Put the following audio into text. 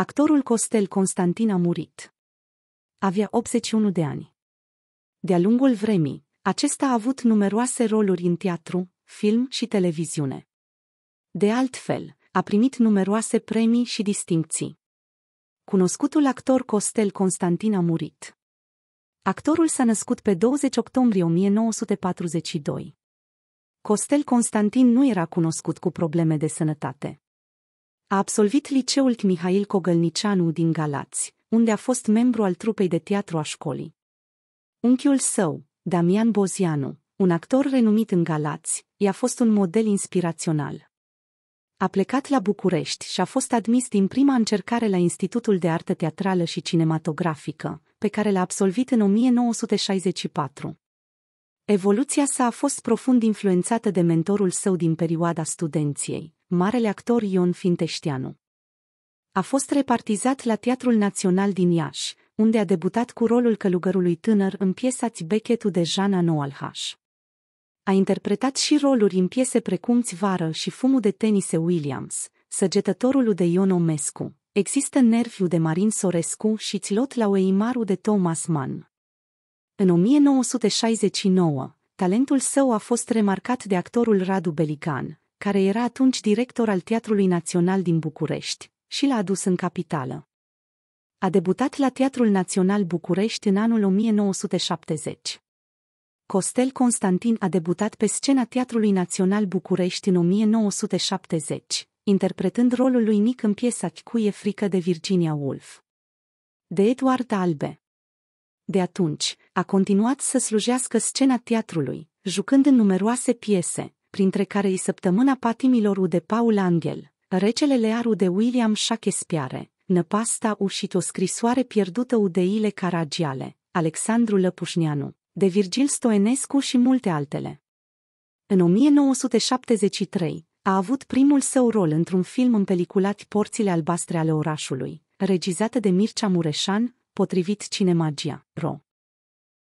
Actorul Costel Constantin a murit. Avea 81 de ani. De-a lungul vremii, acesta a avut numeroase roluri în teatru, film și televiziune. De altfel, a primit numeroase premii și distincții. Cunoscutul actor Costel Constantin a murit. Actorul s-a născut pe 20 octombrie 1942. Costel Constantin nu era cunoscut cu probleme de sănătate. A absolvit liceul Mihail Cogălnicianu din Galați, unde a fost membru al trupei de teatru a școlii. Unchiul său, Damian Bozianu, un actor renumit în Galați, i-a fost un model inspirațional. A plecat la București și a fost admis din prima încercare la Institutul de Artă Teatrală și Cinematografică, pe care l-a absolvit în 1964. Evoluția sa a fost profund influențată de mentorul său din perioada studenției, marele actor Ion Finteșteanu. A fost repartizat la Teatrul Național din Iași, unde a debutat cu rolul călugărului tânăr în piesa Țibechetul de Jana Noalhaș. A interpretat și roluri în piese precum Țvară și Fumul de tenise Williams, Săgetătorul de Ion Omescu, Există Nerviu de Marin Sorescu și Țilot la Oeimaru de Thomas Mann. În 1969, talentul său a fost remarcat de actorul Radu Belican care era atunci director al Teatrului Național din București, și l-a adus în capitală. A debutat la Teatrul Național București în anul 1970. Costel Constantin a debutat pe scena Teatrului Național București în 1970, interpretând rolul lui Nick în piesa Cui frică de Virginia Woolf. De Eduard Albe. De atunci, a continuat să slujească scena teatrului, jucând în numeroase piese, printre care i săptămâna patimilor de Paul Angel, recele learu de William Shakespeare, năpasta ușit o scrisoare pierdută udeile caragiale, Alexandru Lăpușneanu, de Virgil Stoenescu și multe altele. În 1973, a avut primul său rol într-un film împeliculat Porțile albastre ale orașului, regizată de Mircea Mureșan, potrivit Cinemagia, Ro.